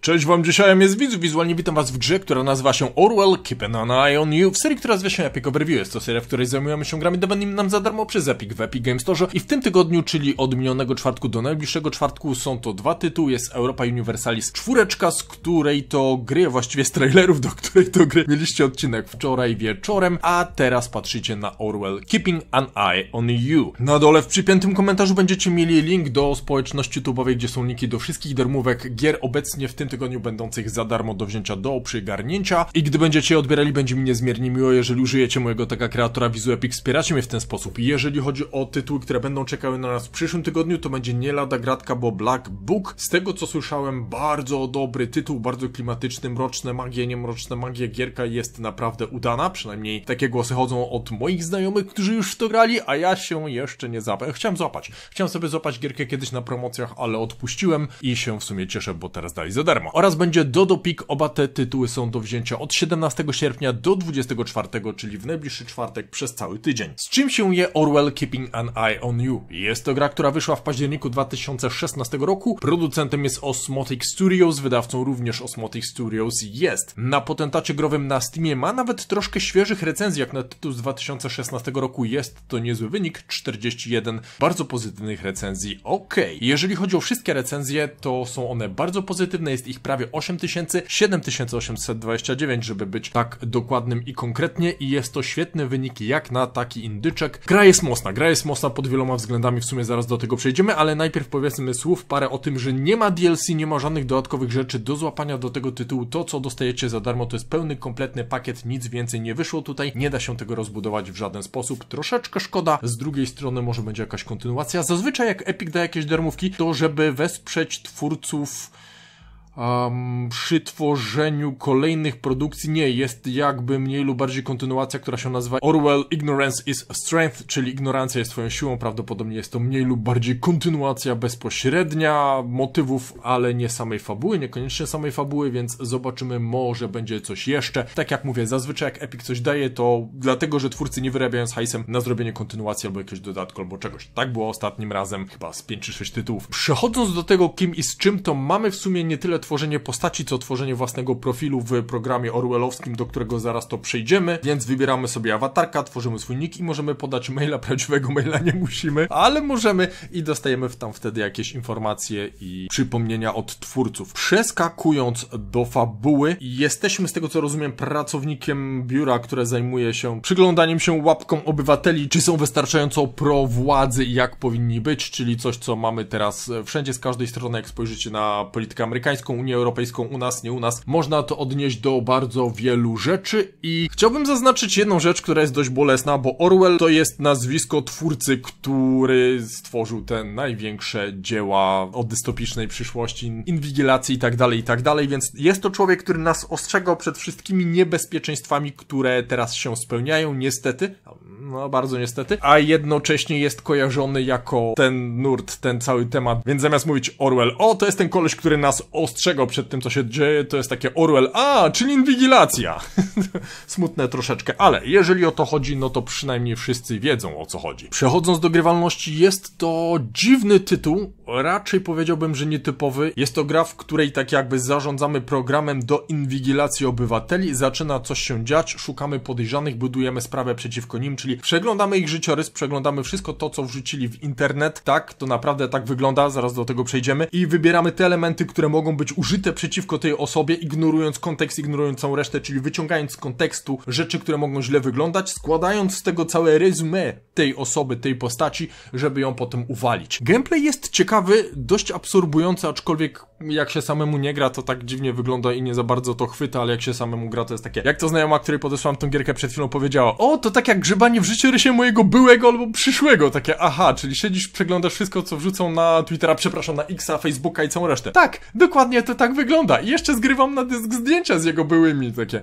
Cześć wam, dzisiaj jest widz, wizualnie witam was w grze, która nazywa się Orwell Keeping an Eye on You, w serii, która nazywa się Epic Overview. Jest to seria, w której zajmujemy się grami dawanymi nam za darmo przez Epic w Epic Games Store i w tym tygodniu, czyli od minionego czwartku do najbliższego czwartku są to dwa tytuły, jest Europa Universalis czwóreczka, z której to gry, właściwie z trailerów, do której to gry mieliście odcinek wczoraj wieczorem, a teraz patrzycie na Orwell Keeping an Eye on You. Na dole w przypiętym komentarzu będziecie mieli link do społeczności tubowej, gdzie są linki do wszystkich darmówek gier obecnie w tym tygodniu będących za darmo do wzięcia do przygarnięcia. I gdy będziecie je odbierali, będzie mi niezmiernie miło, jeżeli użyjecie mojego taka kreatora Wizu Epic, wspieracie mnie w ten sposób. I jeżeli chodzi o tytuły, które będą czekały na nas w przyszłym tygodniu, to będzie nie lada gratka, bo Black Book. Z tego co słyszałem, bardzo dobry tytuł, bardzo klimatyczny, mroczne magie, nie mroczne magie, gierka jest naprawdę udana, przynajmniej takie głosy chodzą od moich znajomych, którzy już w to grali, a ja się jeszcze nie zapę. E, chciałem złapać. Chciałem sobie złapać gierkę kiedyś na promocjach, ale odpuściłem i się w sumie cieszę, bo teraz dali za darmo darmo. Oraz będzie Dodo Peak. Oba te tytuły są do wzięcia od 17 sierpnia do 24, czyli w najbliższy czwartek przez cały tydzień. Z czym się je Orwell Keeping an Eye on You? Jest to gra, która wyszła w październiku 2016 roku. Producentem jest Osmotic Studios, wydawcą również Osmotic Studios jest. Na potentacie growym na Steamie ma nawet troszkę świeżych recenzji, jak na tytuł z 2016 roku jest to niezły wynik, 41 bardzo pozytywnych recenzji. Ok, jeżeli chodzi o wszystkie recenzje, to są one bardzo pozytywne, jest ich prawie 8000, 7829, żeby być tak dokładnym i konkretnie i jest to świetny wynik jak na taki indyczek. Gra jest mocna, gra jest mocna pod wieloma względami, w sumie zaraz do tego przejdziemy, ale najpierw powiedzmy słów parę o tym, że nie ma DLC, nie ma żadnych dodatkowych rzeczy do złapania do tego tytułu. To, co dostajecie za darmo, to jest pełny, kompletny pakiet, nic więcej nie wyszło tutaj, nie da się tego rozbudować w żaden sposób. Troszeczkę szkoda, z drugiej strony może będzie jakaś kontynuacja. Zazwyczaj jak Epic da jakieś darmówki, to żeby wesprzeć twórców um, przy tworzeniu kolejnych produkcji nie, jest jakby mniej lub bardziej kontynuacja, która się nazywa Orwell Ignorance is Strength, czyli ignorancja jest twoją siłą, prawdopodobnie jest to mniej lub bardziej kontynuacja bezpośrednia motywów, ale nie samej fabuły, niekoniecznie samej fabuły, więc zobaczymy, może będzie coś jeszcze. Tak jak mówię, zazwyczaj jak Epic coś daje, to dlatego, że twórcy nie wyrabiają z hajsem na zrobienie kontynuacji albo jakiegoś dodatku albo czegoś. Tak było ostatnim razem, chyba z 5 czy 6 tytułów. Przechodząc do tego, kim i z czym, to mamy w sumie nie tyle twórców, tworzenie postaci, co tworzenie własnego profilu w programie orwellowskim, do którego zaraz to przejdziemy, więc wybieramy sobie awatarka, tworzymy swój nick i możemy podać maila, prawdziwego maila nie musimy, ale możemy i dostajemy tam wtedy jakieś informacje i przypomnienia od twórców. Przeskakując do fabuły, jesteśmy z tego co rozumiem pracownikiem biura, które zajmuje się przyglądaniem się łapkom obywateli, czy są wystarczająco pro władzy i jak powinni być, czyli coś co mamy teraz e, wszędzie z każdej strony, jak spojrzycie na politykę amerykańską, Europejską, Unię Europejską u nas, nie u nas, można to odnieść do bardzo wielu rzeczy i chciałbym zaznaczyć jedną rzecz, która jest dość bolesna, bo Orwell to jest nazwisko twórcy, który stworzył te największe dzieła o dystopicznej przyszłości, inwigilacji i tak dalej, i tak dalej, więc jest to człowiek, który nas ostrzegał przed wszystkimi niebezpieczeństwami, które teraz się spełniają, niestety, no bardzo niestety, a jednocześnie jest kojarzony jako ten nurt, ten cały temat, więc zamiast mówić Orwell, o to jest ten koleś, który nas ostrzegał przed tym, co się dzieje, to jest takie Orwell, a, czyli inwigilacja. Smutne troszeczkę, ale jeżeli o to chodzi, no to przynajmniej wszyscy wiedzą o co chodzi. Przechodząc do grywalności, jest to dziwny tytuł, raczej powiedziałbym, że nietypowy. Jest to gra, w której tak jakby zarządzamy programem do inwigilacji obywateli, zaczyna coś się dziać, szukamy podejrzanych, budujemy sprawę przeciwko nim, czyli Przeglądamy ich życiorys, przeglądamy wszystko to, co wrzucili w internet. Tak, to naprawdę tak wygląda, zaraz do tego przejdziemy. I wybieramy te elementy, które mogą być użyte przeciwko tej osobie, ignorując kontekst, ignorując całą resztę, czyli wyciągając z kontekstu rzeczy, które mogą źle wyglądać, składając z tego całe resume tej osoby, tej postaci, żeby ją potem uwalić. Gameplay jest ciekawy, dość absorbujący, aczkolwiek jak się samemu nie gra, to tak dziwnie wygląda i nie za bardzo to chwyta, ale jak się samemu gra, to jest takie, jak to znajoma, której podesłałam tą gierkę przed chwilą powiedziała, o, to tak jak grzybanie w życiorysie mojego byłego albo przyszłego. Takie aha, czyli siedzisz, przeglądasz wszystko, co wrzucą na Twittera, przepraszam, na Xa, Facebooka i całą resztę. Tak, dokładnie to tak wygląda. I jeszcze zgrywam na dysk zdjęcia z jego byłymi, takie...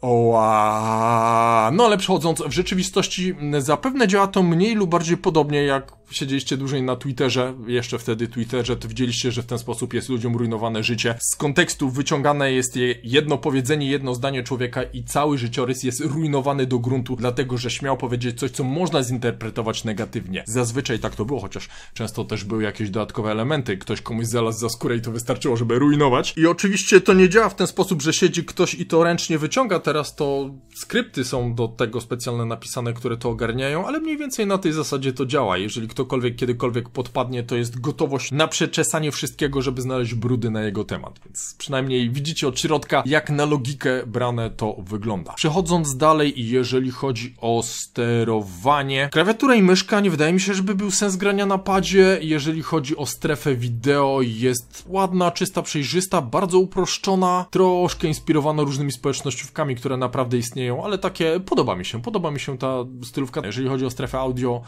Oła. No ale przechodząc w rzeczywistości, zapewne działa to mniej lub bardziej podobnie jak siedzieliście dłużej na Twitterze, jeszcze wtedy Twitterze, to widzieliście, że w ten sposób jest ludziom rujnowane życie. Z kontekstu wyciągane jest jedno powiedzenie, jedno zdanie człowieka i cały życiorys jest rujnowany do gruntu, dlatego że śmiał powiedzieć coś, co można zinterpretować negatywnie. Zazwyczaj tak to było, chociaż często też były jakieś dodatkowe elementy. Ktoś komuś zalazł za skórę i to wystarczyło, żeby rujnować. I oczywiście to nie działa w ten sposób, że siedzi ktoś i to ręcznie wyciąga. Teraz to skrypty są do tego specjalne napisane, które to ogarniają, ale mniej więcej na tej zasadzie to działa. Jeżeli ktokolwiek kiedykolwiek podpadnie, to jest gotowość na przeczesanie wszystkiego, żeby znaleźć brudy na jego temat. Więc przynajmniej widzicie od środka, jak na logikę brane to wygląda. Przechodząc dalej, jeżeli chodzi o sterowanie, klawiatura i myszka nie wydaje mi się, żeby był sens grania na padzie. Jeżeli chodzi o strefę wideo, jest ładna, czysta, przejrzysta, bardzo uproszczona, troszkę inspirowana różnymi społecznościówkami, które naprawdę istnieją, ale takie podoba mi się, podoba mi się ta stylówka. Jeżeli chodzi o strefę audio,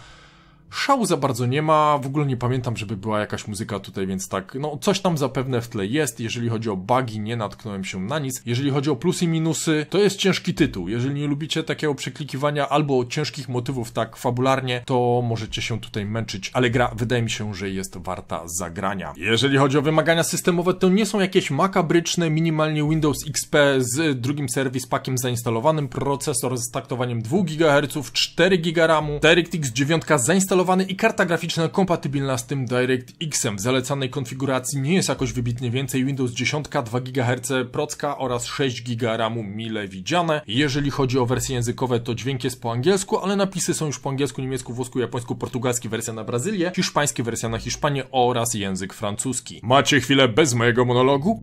Szału za bardzo nie ma, w ogóle nie pamiętam, żeby była jakaś muzyka tutaj, więc tak, no coś tam zapewne w tle jest, jeżeli chodzi o bugi, nie natknąłem się na nic. Jeżeli chodzi o plusy i minusy, to jest ciężki tytuł. Jeżeli nie lubicie takiego przeklikiwania albo ciężkich motywów tak fabularnie, to możecie się tutaj męczyć, ale gra wydaje mi się, że jest warta zagrania. Jeżeli chodzi o wymagania systemowe, to nie są jakieś makabryczne, minimalnie Windows XP z drugim serwis pakiem zainstalowanym, procesor z taktowaniem 2 GHz, 4 GB RAMu, DirectX 9 zainstalowany i karta graficzna kompatybilna z tym DirectXem W zalecanej konfiguracji nie jest jakoś wybitnie więcej Windows 10, 2 GHz procka oraz 6 GB RAMu mile widziane. Jeżeli chodzi o wersje językowe, to dźwięk jest po angielsku, ale napisy są już po angielsku, niemiecku, włosku, japońsku, portugalski wersja na Brazylię, hiszpański wersja na Hiszpanię oraz język francuski. Macie chwilę bez mojego monologu?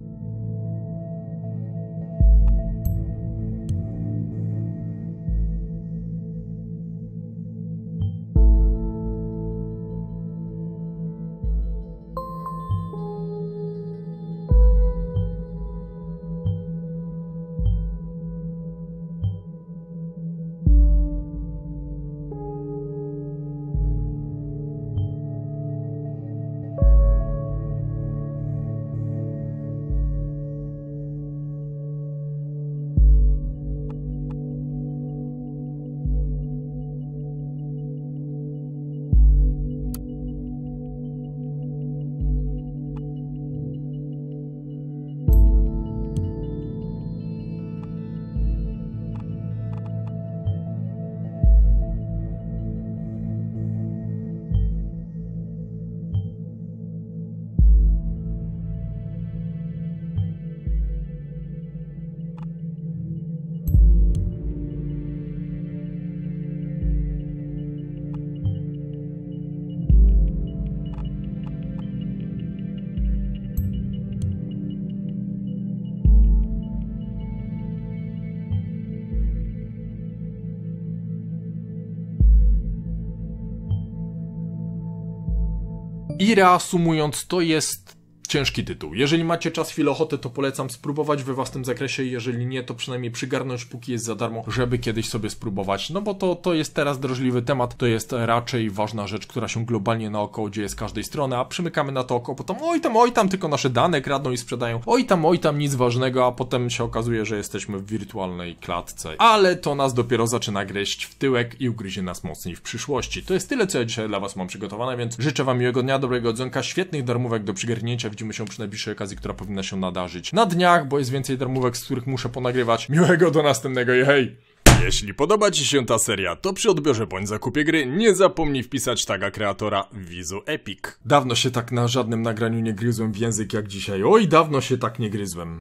I reasumując, to jest ciężki tytuł. Jeżeli macie czas, chwilę, ochotę, to polecam spróbować we własnym zakresie. Jeżeli nie, to przynajmniej przygarnąć, póki jest za darmo, żeby kiedyś sobie spróbować. No bo to, to jest teraz drażliwy temat, to jest raczej ważna rzecz, która się globalnie naokoło dzieje z każdej strony, a przymykamy na to oko, potem oj tam, oj tam, tylko nasze dane kradną i sprzedają, oj tam, oj tam, nic ważnego, a potem się okazuje, że jesteśmy w wirtualnej klatce. Ale to nas dopiero zaczyna gryźć w tyłek i ugryzie nas mocniej w przyszłości. To jest tyle, co ja dzisiaj dla Was mam przygotowane, więc życzę Wam miłego dnia, dobrego odzonka, świetnych darmówek do przygarnięcia w widzimy się przy najbliższej okazji, która powinna się nadarzyć na dniach, bo jest więcej darmówek, z których muszę ponagrywać. Miłego do następnego i hej! Jeśli podoba Ci się ta seria, to przy odbiorze bądź zakupie gry nie zapomnij wpisać taga kreatora Wizu Epic. Dawno się tak na żadnym nagraniu nie gryzłem w język jak dzisiaj. Oj, dawno się tak nie gryzłem.